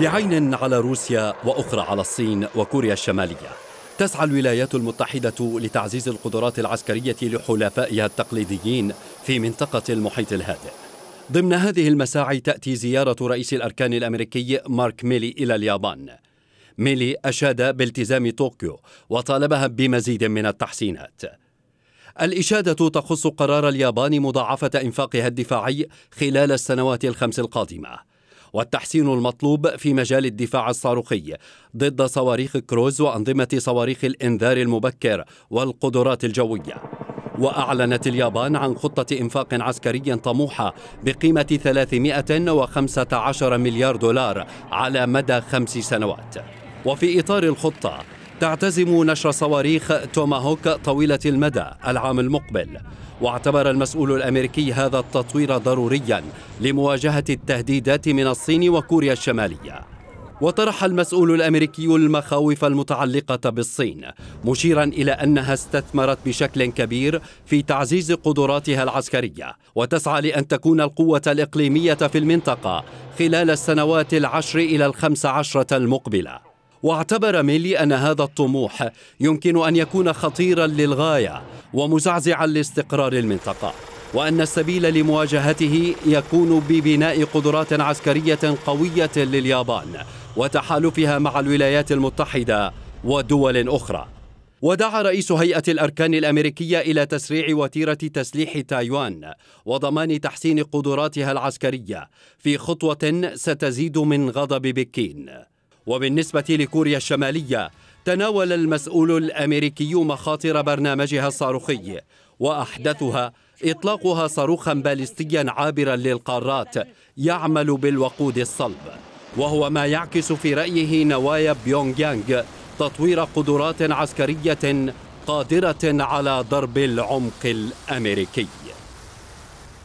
بعين على روسيا واخرى على الصين وكوريا الشماليه تسعى الولايات المتحده لتعزيز القدرات العسكريه لحلفائها التقليديين في منطقه المحيط الهادئ ضمن هذه المساعي تاتي زياره رئيس الاركان الامريكي مارك ميلي الى اليابان ميلي اشاد بالتزام طوكيو وطالبها بمزيد من التحسينات الإشادة تخص قرار اليابان مضاعفة إنفاقها الدفاعي خلال السنوات الخمس القادمة والتحسين المطلوب في مجال الدفاع الصاروخي ضد صواريخ كروز وأنظمة صواريخ الإنذار المبكر والقدرات الجوية وأعلنت اليابان عن خطة إنفاق عسكري طموحة بقيمة 315 مليار دولار على مدى خمس سنوات وفي إطار الخطة تعتزم نشر صواريخ توماهوك طويلة المدى العام المقبل واعتبر المسؤول الأمريكي هذا التطوير ضروريا لمواجهة التهديدات من الصين وكوريا الشمالية وطرح المسؤول الامريكي المخاوف المتعلقه بالصين مشيرا الى انها استثمرت بشكل كبير في تعزيز قدراتها العسكريه وتسعى لان تكون القوه الاقليميه في المنطقه خلال السنوات العشر الى الخمس عشره المقبله واعتبر ميلي أن هذا الطموح يمكن أن يكون خطيرا للغاية ومزعزعا لاستقرار المنطقة وأن السبيل لمواجهته يكون ببناء قدرات عسكرية قوية لليابان وتحالفها مع الولايات المتحدة ودول أخرى ودعا رئيس هيئة الأركان الأمريكية إلى تسريع وتيرة تسليح تايوان وضمان تحسين قدراتها العسكرية في خطوة ستزيد من غضب بكين وبالنسبة لكوريا الشمالية تناول المسؤول الأمريكي مخاطر برنامجها الصاروخي وأحدثها إطلاقها صاروخا باليستيا عابرا للقارات يعمل بالوقود الصلب وهو ما يعكس في رأيه نوايا بيونغ يانغ تطوير قدرات عسكرية قادرة على ضرب العمق الأمريكي